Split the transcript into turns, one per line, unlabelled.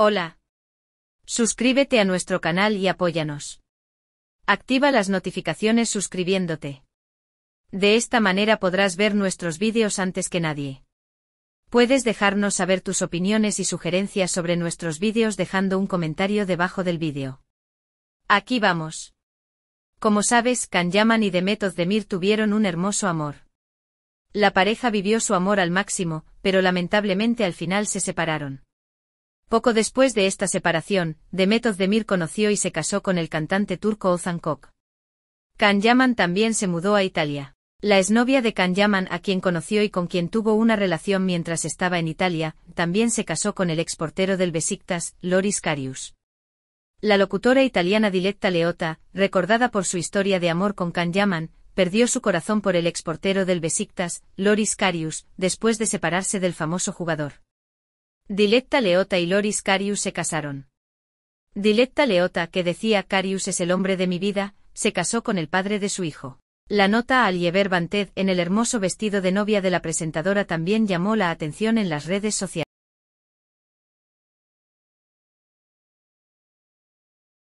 Hola. Suscríbete a nuestro canal y apóyanos. Activa las notificaciones suscribiéndote. De esta manera podrás ver nuestros vídeos antes que nadie. Puedes dejarnos saber tus opiniones y sugerencias sobre nuestros vídeos dejando un comentario debajo del vídeo. Aquí vamos. Como sabes, Yaman y Demet Özdemir tuvieron un hermoso amor. La pareja vivió su amor al máximo, pero lamentablemente al final se separaron. Poco después de esta separación, Demet Özdemir conoció y se casó con el cantante turco Ozan Kok. Can Yaman también se mudó a Italia. La exnovia de Can Yaman a quien conoció y con quien tuvo una relación mientras estaba en Italia, también se casó con el exportero del Besiktas, Loris Carius. La locutora italiana Diletta Leota, recordada por su historia de amor con Can Yaman, perdió su corazón por el exportero del Besiktas, Loris Carius, después de separarse del famoso jugador. Dilecta Leota y Loris Carius se casaron. Dilecta Leota, que decía Carius es el hombre de mi vida, se casó con el padre de su hijo. La nota al Aliever Banted en el hermoso vestido de novia de la presentadora también llamó la atención en las redes sociales.